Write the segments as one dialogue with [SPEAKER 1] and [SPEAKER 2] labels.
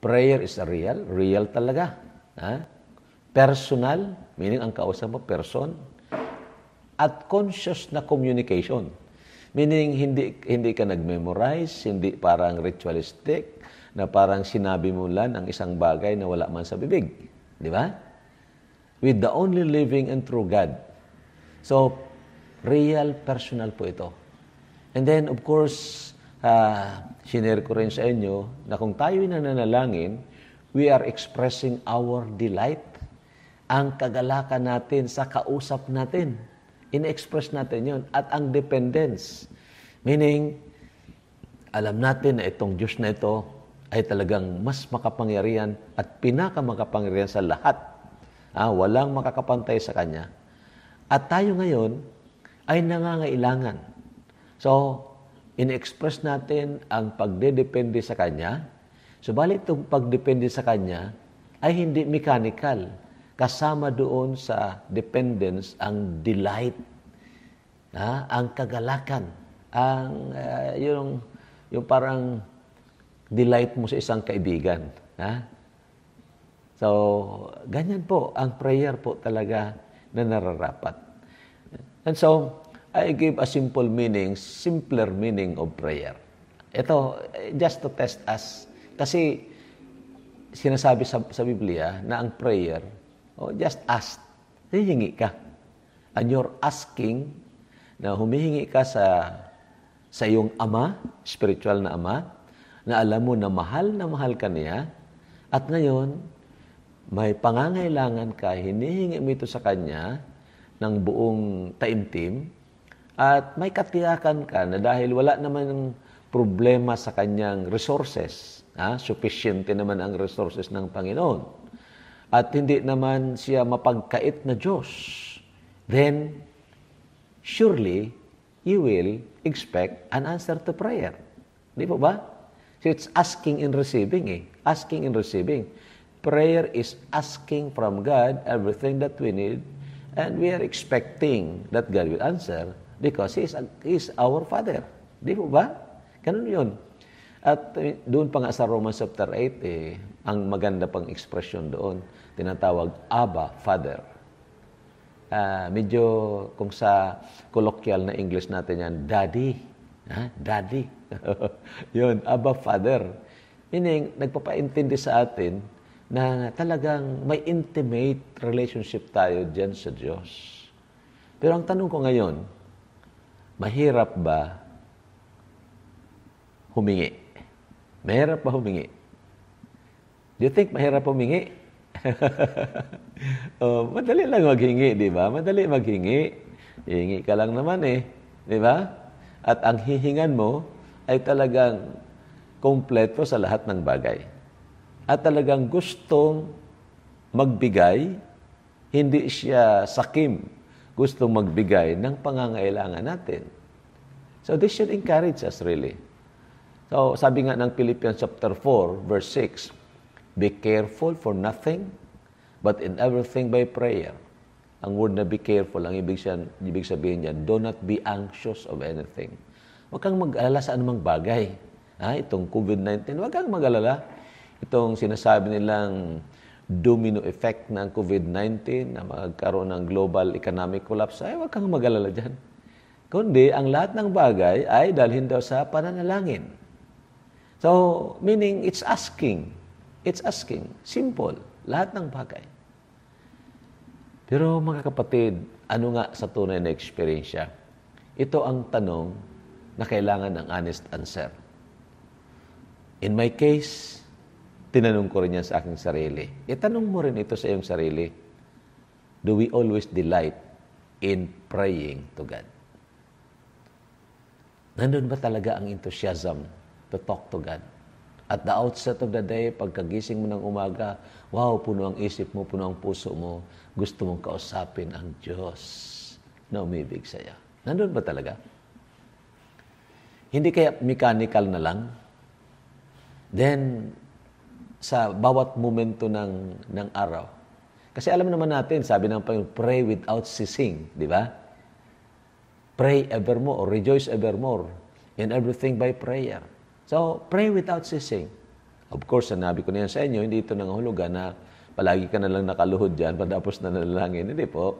[SPEAKER 1] Prayer is a real, real talaga. Ha? Personal, meaning ang kausap mo, person. At conscious na communication. Meaning, hindi, hindi ka nag-memorize, hindi parang ritualistic, na parang sinabi mo lang ang isang bagay na wala man sa bibig. Di ba? With the only living and true God. So, real personal po ito. And then, of course, uh, ah, sinare ko rin sa inyo na kung tayo'y nananalangin, we are expressing our delight, ang kagalakan natin sa kausap natin. In-express natin yon At ang dependence. Meaning, alam natin na itong Diyos na ito ay talagang mas makapangyarihan at pinaka makapangyarihan sa lahat. Ah, walang makakapantay sa Kanya. At tayo ngayon ay nangangailangan. So, in-express natin ang pagdedepende sa Kanya. Subalit itong pagdepende sa Kanya ay hindi mechanical. Kasama doon sa dependence ang delight, ha? ang kagalakan, ang uh, yung, yung parang delight mo sa isang kaibigan. Ha? So, ganyan po ang prayer po talaga na nararapat. And so, I gave a simple meaning, simpler meaning of prayer. Ito, just to test us. Kasi sinasabi sa, sa Biblia na ang prayer, oh, just ask. Hihingi ka. And you're asking na humihingi ka sa sa iyong ama, spiritual na ama, na alam mo na mahal na mahal ka niya, at ngayon, may pangangailangan ka, hinihingi mo ito sa Kanya ng buong taimtim, at may katiyakan ka na dahil wala naman ng problema sa kanyang resources, ha? sufficient naman ang resources ng Panginoon, at hindi naman siya mapagkait na Diyos, then surely you will expect an answer to prayer. Di po ba? So it's asking and receiving eh. Asking and receiving. Prayer is asking from God everything that we need and we are expecting that God will answer Because He is, he is our Father. Di po ba? Ganun yun. At eh, doon pa nga sa Romans chapter 8, eh, ang maganda pang expression doon, tinatawag Abba, Father. Uh, medyo kung sa colloquial na English natin yan, Daddy. Ha? Daddy. yun, Abba, Father. Meaning, nagpapaintindi sa atin na talagang may intimate relationship tayo dyan sa Diyos. Pero ang tanong ko ngayon, mahirap ba humingi? Mahirap ba humingi? Do you think mahirap humingi? oh, madali lang maghingi, di ba? Madali maghingi. Hingi ka lang naman eh. Di ba? At ang hihingan mo ay talagang kompleto sa lahat ng bagay. At talagang gustong magbigay, hindi siya sakim gustong magbigay ng pangangailangan natin. So this should encourage us really. So sabi nga ng Philippians chapter 4 verse 6, Be careful for nothing, but in everything by prayer. Ang word na be careful, ang ibig sabihin, ibig sabihin niyan, do not be anxious of anything. Huwag kang mag-alala sa anumang bagay. Ha? Ah, itong COVID-19, huwag kang mag-alala. Itong sinasabi nilang domino effect ng COVID-19 na magkaroon ng global economic collapse, ay huwag kang magalala dyan. Kundi ang lahat ng bagay ay dalhin daw sa pananalangin. So, meaning it's asking. It's asking. Simple. Lahat ng bagay. Pero mga kapatid, ano nga sa tunay na eksperyensya? Ito ang tanong na kailangan ng honest answer. In my case, tinanong ko rin yan sa aking sarili. Itanong e, mo rin ito sa iyong sarili. Do we always delight in praying to God? Nandun ba talaga ang enthusiasm to talk to God? At the outset of the day, pagkagising mo ng umaga, wow, puno ang isip mo, puno ang puso mo. Gusto mong kausapin ang Diyos na umibig sa'yo. Nandun ba talaga? Hindi kaya mechanical na lang? Then, sa bawat momento ng, ng araw. Kasi alam naman natin, sabi ng Panginoon, pray without ceasing, di ba? Pray evermore, rejoice evermore, in everything by prayer. So, pray without ceasing. Of course, sanabi ko na yan sa inyo, hindi ito nangahulugan na palagi ka na lang nakaluhod dyan, patapos na nalangin. Hindi po.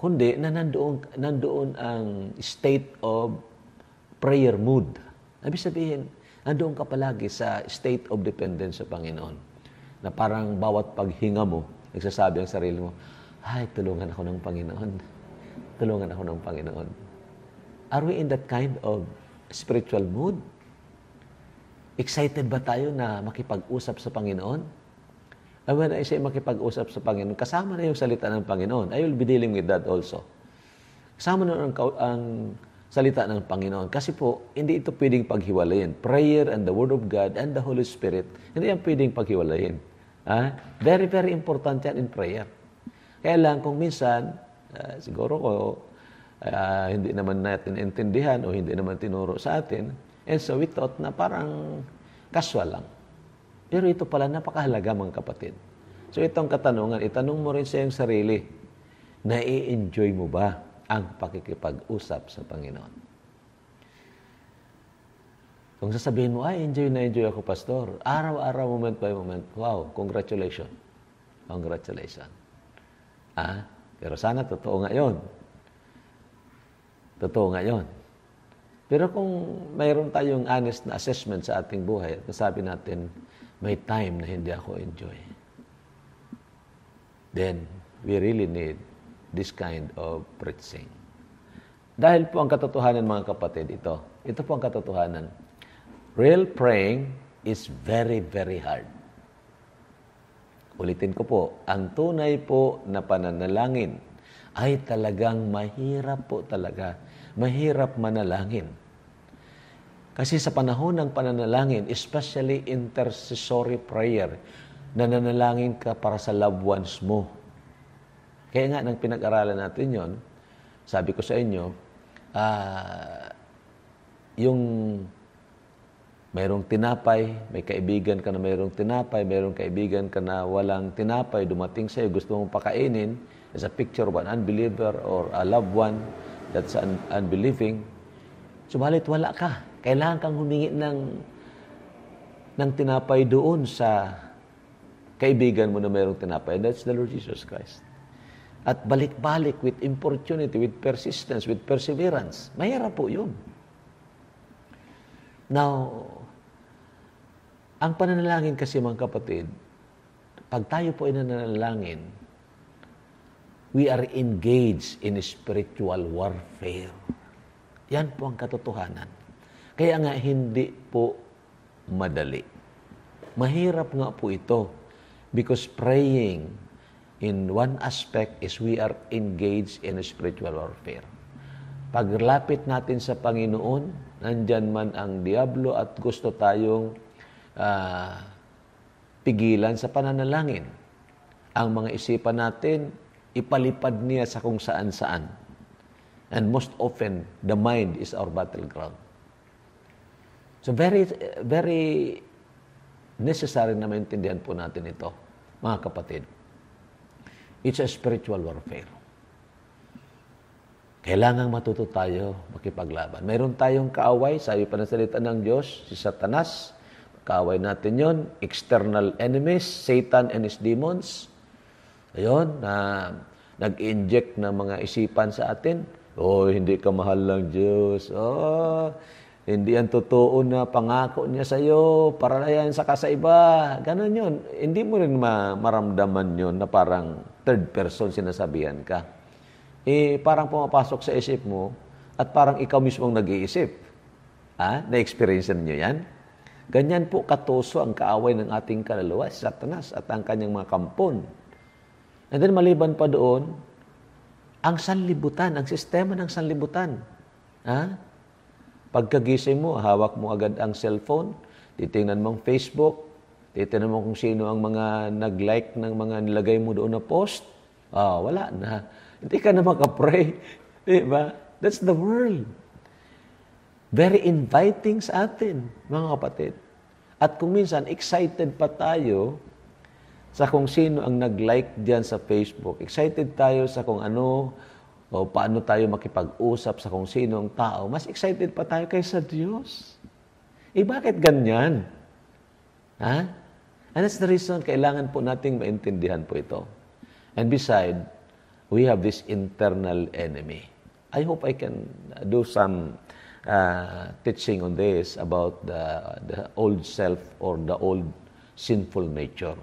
[SPEAKER 1] Kundi na nandoon, nandoon ang state of prayer mood. Ibig sabihin, andoon ka palagi sa state of dependence sa Panginoon. Na parang bawat paghinga mo, nagsasabi ang sarili mo, ay, tulungan ako ng Panginoon. Tulungan ako ng Panginoon. Are we in that kind of spiritual mood? Excited ba tayo na makipag-usap sa Panginoon? And when I say makipag-usap sa Panginoon, kasama na yung salita ng Panginoon. I will be dealing with that also. Kasama na ang, ang salita ng Panginoon. Kasi po, hindi ito pwedeng paghiwalayin. Prayer and the Word of God and the Holy Spirit, hindi yan pwedeng paghiwalayin. Ha? Very, very important yan in prayer. Kaya lang kung minsan, uh, siguro ko, uh, hindi naman natin intindihan o hindi naman tinuro sa atin, and so we thought na parang casual lang. Pero ito pala napakahalaga mga kapatid. So itong katanungan, itanong mo rin sa iyong sarili, nai-enjoy mo ba ang pakikipag-usap sa Panginoon. Kung sasabihin mo, ay, enjoy na enjoy ako, Pastor. Araw-araw, moment by moment. Wow, congratulations. Congratulations. Ah, pero sana totoo nga yun. Totoo nga yun. Pero kung mayroon tayong honest na assessment sa ating buhay at nasabi natin, may time na hindi ako enjoy, then we really need this kind of preaching. Dahil po ang katotohanan mga kapatid, ito. Ito po ang katotohanan. Real praying is very, very hard. Ulitin ko po, ang tunay po na pananalangin ay talagang mahirap po talaga. Mahirap manalangin. Kasi sa panahon ng pananalangin, especially intercessory prayer, nananalangin ka para sa loved ones mo, kaya nga, nang pinag-aralan natin yon, sabi ko sa inyo, uh, yung mayroong tinapay, may kaibigan ka na mayroong tinapay, mayroong kaibigan ka na walang tinapay, dumating sa'yo, gusto mong pakainin, as a picture of an unbeliever or a loved one that's un- unbelieving, subalit wala ka. Kailangan kang humingi ng, ng tinapay doon sa kaibigan mo na mayroong tinapay. And that's the Lord Jesus Christ at balik-balik with importunity, with persistence, with perseverance. Mahirap po yun. Now, ang pananalangin kasi mga kapatid, pag tayo po ay nananalangin, we are engaged in spiritual warfare. Yan po ang katotohanan. Kaya nga hindi po madali. Mahirap nga po ito because praying in one aspect is we are engaged in a spiritual warfare. Paglapit natin sa Panginoon, nandyan man ang Diablo at gusto tayong uh, pigilan sa pananalangin. Ang mga isipan natin, ipalipad niya sa kung saan-saan. And most often, the mind is our battleground. So very, very necessary na maintindihan po natin ito, mga kapatid. It's a spiritual warfare. Kailangan matuto tayo makipaglaban. Mayroon tayong kaaway, sabi pa ng salita ng Diyos, si Satanas. Kaaway natin yon external enemies, Satan and his demons. Ayun, na nag-inject ng mga isipan sa atin. Oh, hindi ka mahal ng Diyos. Oh, hindi yan totoo na pangako niya sa iyo para yan sa kasaiba. Ganon yon Hindi mo rin maramdaman yon na parang third person sinasabihan ka, eh parang pumapasok sa isip mo at parang ikaw mismo ang nag-iisip. Ha? Na-experience niyo yan? Ganyan po katoso ang kaaway ng ating kaluluwa, si Satanas at ang kanyang mga kampon. And then maliban pa doon, ang sanlibutan, ang sistema ng sanlibutan. Ha? Pagkagising mo, hawak mo agad ang cellphone, titingnan mo ang Facebook, Titignan mo kung sino ang mga nag-like ng mga nilagay mo doon na post. Ah, wala na. Hindi ka na makapray. Di ba? That's the world. Very inviting sa atin, mga kapatid. At kung minsan, excited pa tayo sa kung sino ang nag-like diyan sa Facebook. Excited tayo sa kung ano o paano tayo makipag-usap sa kung sino ang tao. Mas excited pa tayo kaysa Diyos. Eh bakit ganyan? Ha? And that's the reason, kailangan po nating maintindihan po ito. And beside, we have this internal enemy. I hope I can do some uh, teaching on this about the, the old self or the old sinful nature.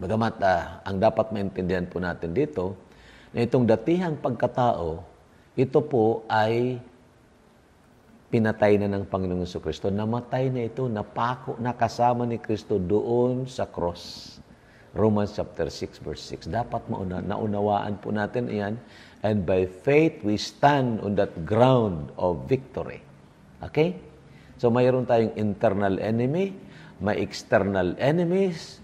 [SPEAKER 1] Bagamat uh, ang dapat maintindihan po natin dito, na itong datihang pagkatao, ito po ay pinatay na ng Panginoong Kristo. Namatay na ito, napako, nakasama ni Kristo doon sa cross. Romans chapter 6 verse 6. Dapat mauna, naunawaan po natin iyan. And by faith, we stand on that ground of victory. Okay? So, mayroon tayong internal enemy, may external enemies,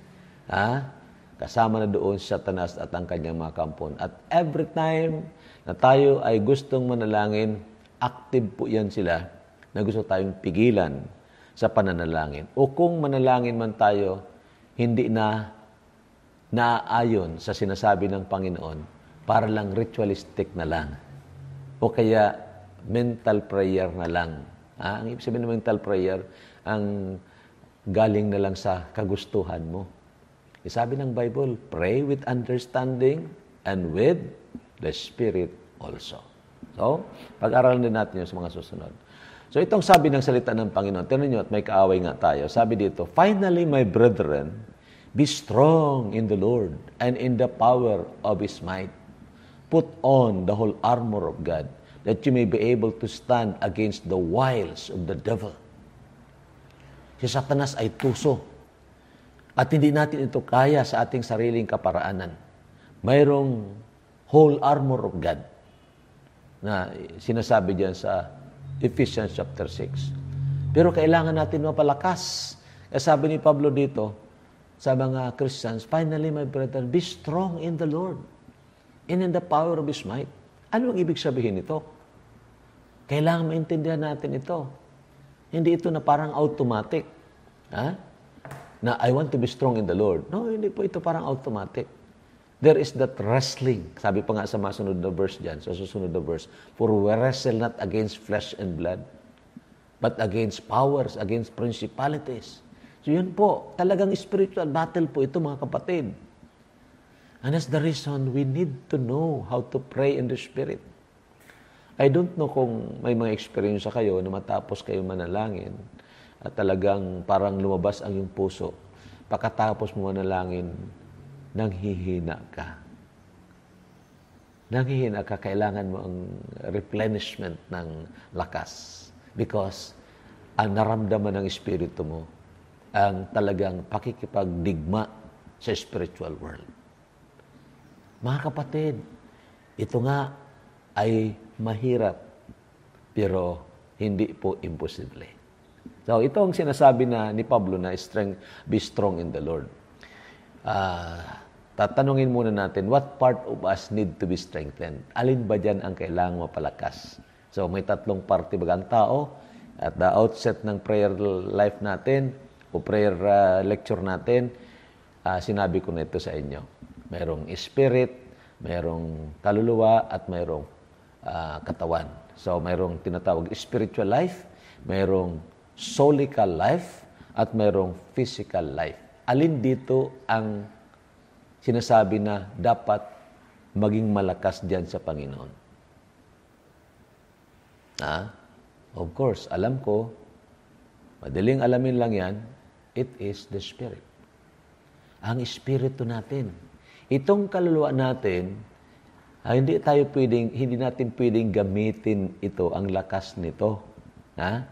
[SPEAKER 1] ha? kasama na doon si Satanas at ang kanyang mga kampon. At every time na tayo ay gustong manalangin, active po yan sila na gusto tayong pigilan sa pananalangin. O kung manalangin man tayo, hindi na naaayon sa sinasabi ng Panginoon para lang ritualistic na lang. O kaya mental prayer na lang. Ah, ang ibig sabihin ng mental prayer, ang galing na lang sa kagustuhan mo. Eh, sabi ng Bible, pray with understanding and with the Spirit also. So, pag-aralan din natin yun sa mga susunod. So itong sabi ng salita ng Panginoon, tinan nyo at may kaaway nga tayo. Sabi dito, Finally, my brethren, be strong in the Lord and in the power of His might. Put on the whole armor of God that you may be able to stand against the wiles of the devil. Si Satanas ay tuso. At hindi natin ito kaya sa ating sariling kaparaanan. Mayroong whole armor of God na sinasabi diyan sa Ephesians chapter 6. Pero kailangan natin mapalakas. Kaya sabi ni Pablo dito sa mga Christians, Finally, my brethren, be strong in the Lord and in the power of His might. Ano ang ibig sabihin nito? Kailangan maintindihan natin ito. Hindi ito na parang automatic. Ha? Na I want to be strong in the Lord. No, hindi po ito parang automatic. There is that wrestling. Sabi pa nga sa masunod na verse dyan, sa susunod na verse, For we wrestle not against flesh and blood, but against powers, against principalities. So yun po, talagang spiritual battle po ito mga kapatid. And that's the reason we need to know how to pray in the Spirit. I don't know kung may mga experience sa kayo na matapos kayo manalangin at talagang parang lumabas ang iyong puso. Pagkatapos mo manalangin, nanghihina ka. Nanghihina ka, kailangan mo ang replenishment ng lakas. Because ang naramdaman ng espiritu mo, ang talagang pakikipagdigma sa spiritual world. Mga kapatid, ito nga ay mahirap, pero hindi po imposible. So, ito ang sinasabi na ni Pablo na strength, be strong in the Lord. Uh, tatanungin muna natin, what part of us need to be strengthened? Alin ba dyan ang kailangang mapalakas? So, may tatlong parte baga ang tao. At the outset ng prayer life natin, o prayer uh, lecture natin, uh, sinabi ko nito sa inyo. Mayroong spirit, mayroong kaluluwa, at mayroong uh, ah, katawan. So, mayroong tinatawag spiritual life, mayroong solical life, at mayroong physical life. Alin dito ang sinasabi na dapat maging malakas diyan sa Panginoon. Ha? of course, alam ko, madaling alamin lang yan, it is the Spirit. Ang Espiritu natin. Itong kaluluwa natin, ah, hindi tayo pwedeng, hindi natin pwedeng gamitin ito, ang lakas nito. Ha?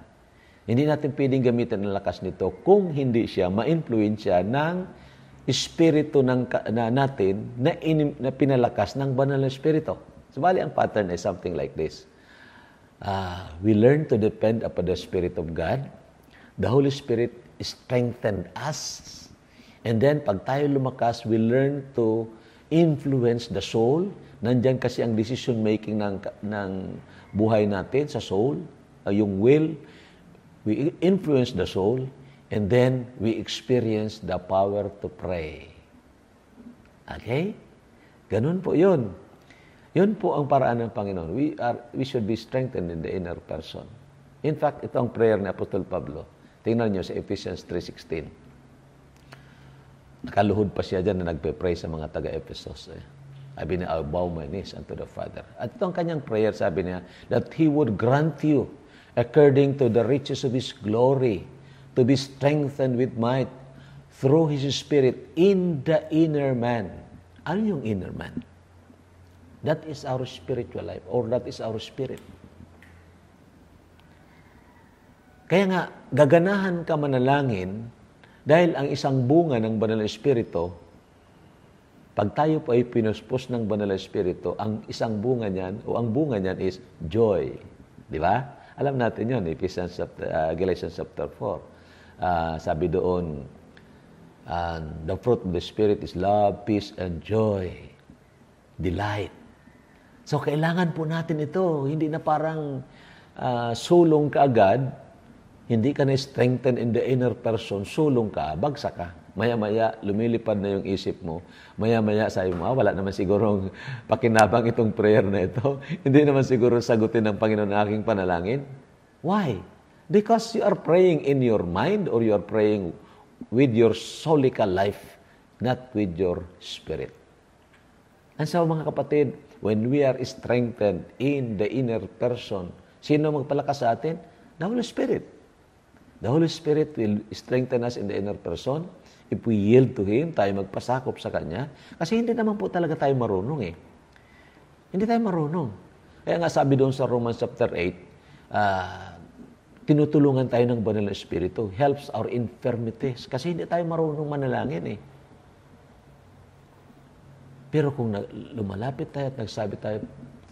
[SPEAKER 1] Hindi natin pwedeng gamitin ang lakas nito kung hindi siya ma-influensya ng espiritu ng, na, natin na, in, na pinalakas ng banal na espiritu. Sabali, ang pattern ay something like this. Uh, we learn to depend upon the Spirit of God. The Holy Spirit strengthened us. And then, pag tayo lumakas, we learn to influence the soul. Nandyan kasi ang decision making ng, ng buhay natin sa soul, uh, yung will. We influence the soul And then we experience the power to pray. Okay? Ganun po yun. Yun po ang paraan ng Panginoon. We, are, we should be strengthened in the inner person. In fact, ito ang prayer ni Apostle Pablo. Tingnan niyo sa Ephesians 3.16. Nakaluhod pa siya dyan na nagpe-pray sa mga taga-Ephesus. Eh. Sabi niya, I'll bow my knees unto the Father. At ito ang kanyang prayer, sabi niya, that He would grant you according to the riches of His glory to be strengthened with might through His Spirit in the inner man. Ano yung inner man? That is our spiritual life or that is our spirit. Kaya nga, gaganahan ka manalangin dahil ang isang bunga ng Banal Espiritu, pag tayo po ay pinuspos ng Banal Espiritu, ang isang bunga niyan o ang bunga niyan is joy. Di ba? Alam natin yun, Ephesians chapter, uh, Galatians chapter 4 uh, sabi doon, and the fruit of the Spirit is love, peace, and joy, delight. So, kailangan po natin ito. Hindi na parang uh, sulong ka agad, hindi ka na strengthen in the inner person, sulong ka, bagsak ka. Maya-maya, lumilipad na yung isip mo. Maya-maya, sabi mo, ah, wala naman sigurong pakinabang itong prayer na ito. hindi naman siguro sagutin ng Panginoon ang aking panalangin. Why? Because you are praying in your mind or you are praying with your solical life, not with your spirit. And so mga kapatid, when we are strengthened in the inner person, sino magpalakas sa atin? The Holy Spirit. The Holy Spirit will strengthen us in the inner person. If we yield to Him, tayo magpasakop sa Kanya. Kasi hindi naman po talaga tayo marunong eh. Hindi tayo marunong. Kaya nga sabi doon sa Romans chapter 8, uh, ah, tinutulungan tayo ng Banal na Espiritu. Helps our infirmities. Kasi hindi tayo marunong manalangin eh. Pero kung lumalapit tayo at nagsabi tayo,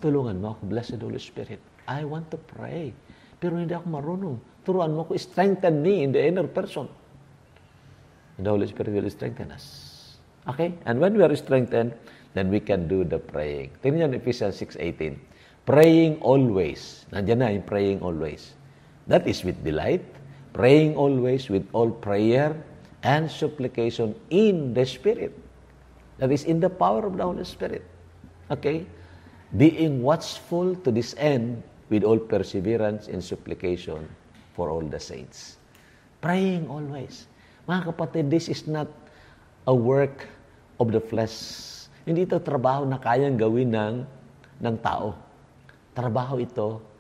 [SPEAKER 1] tulungan mo ako, Blessed Holy Spirit. I want to pray. Pero hindi ako marunong. Turuan mo ako, strengthen me in the inner person. And the Holy Spirit will strengthen us. Okay? And when we are strengthened, then we can do the praying. Tingnan niyo Ephesians 6.18. Praying always. Nandiyan na yung praying always. That is with delight, praying always with all prayer and supplication in the Spirit. That is in the power of the Holy Spirit. Okay? Being watchful to this end with all perseverance and supplication for all the saints. Praying always. Mga kapatid, this is not a work of the flesh. Hindi ito trabaho na kayang gawin ng, ng tao. Trabaho ito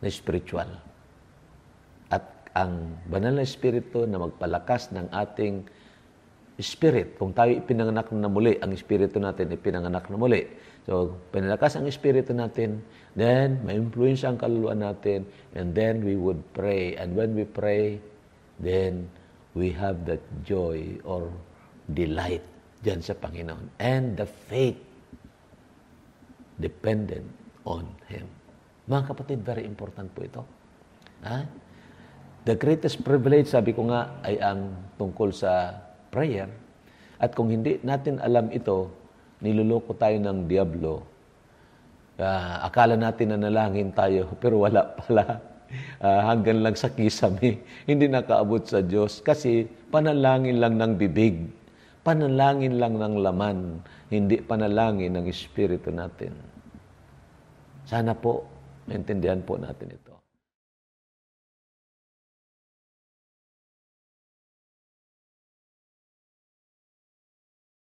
[SPEAKER 1] na spiritual. At ang banal na espiritu na magpalakas ng ating spirit. Kung tayo ipinanganak na muli, ang espiritu natin ipinanganak na muli. So, pinalakas ang espiritu natin, then may influence ang kaluluwa natin, and then we would pray. And when we pray, then we have that joy or delight dyan sa Panginoon. And the faith dependent on Him. Mga kapatid, very important po ito. Ha? The greatest privilege, sabi ko nga, ay ang tungkol sa prayer. At kung hindi natin alam ito, niluloko tayo ng Diablo. Uh, akala natin na nalangin tayo, pero wala pala. Uh, hanggang lang sa kisame, hindi nakaabot sa Diyos. Kasi panalangin lang ng bibig. Panalangin lang ng laman. Hindi panalangin ng espiritu natin. Sana po Naintindihan po natin ito.